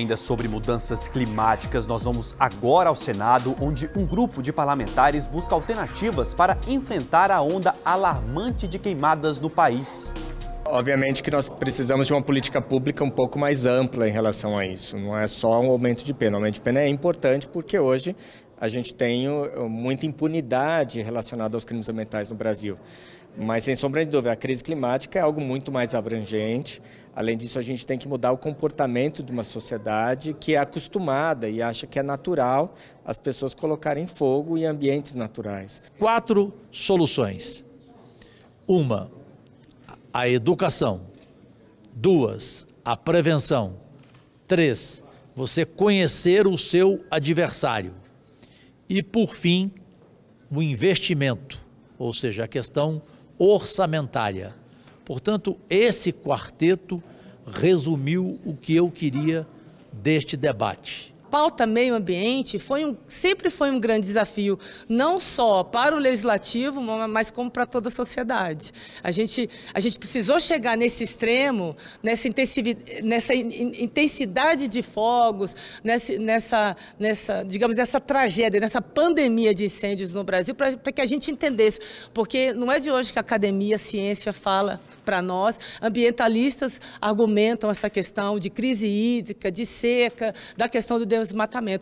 Ainda sobre mudanças climáticas, nós vamos agora ao Senado, onde um grupo de parlamentares busca alternativas para enfrentar a onda alarmante de queimadas no país. Obviamente que nós precisamos de uma política pública um pouco mais ampla em relação a isso. Não é só um aumento de pena. O aumento de pena é importante porque hoje a gente tem uh, muita impunidade relacionada aos crimes ambientais no Brasil. Mas, sem sombra de dúvida, a crise climática é algo muito mais abrangente. Além disso, a gente tem que mudar o comportamento de uma sociedade que é acostumada e acha que é natural as pessoas colocarem fogo em ambientes naturais. Quatro soluções. Uma, a educação. Duas, a prevenção. Três, você conhecer o seu adversário. E, por fim, o investimento, ou seja, a questão orçamentária. Portanto, esse quarteto resumiu o que eu queria deste debate pauta meio ambiente foi um, sempre foi um grande desafio, não só para o legislativo, mas como para toda a sociedade. A gente, a gente precisou chegar nesse extremo, nessa, nessa intensidade de fogos, nessa, nessa, nessa, digamos, essa tragédia, nessa pandemia de incêndios no Brasil, para que a gente entendesse. Porque não é de hoje que a academia, a ciência fala para nós, ambientalistas argumentam essa questão de crise hídrica, de seca, da questão do desmatamento.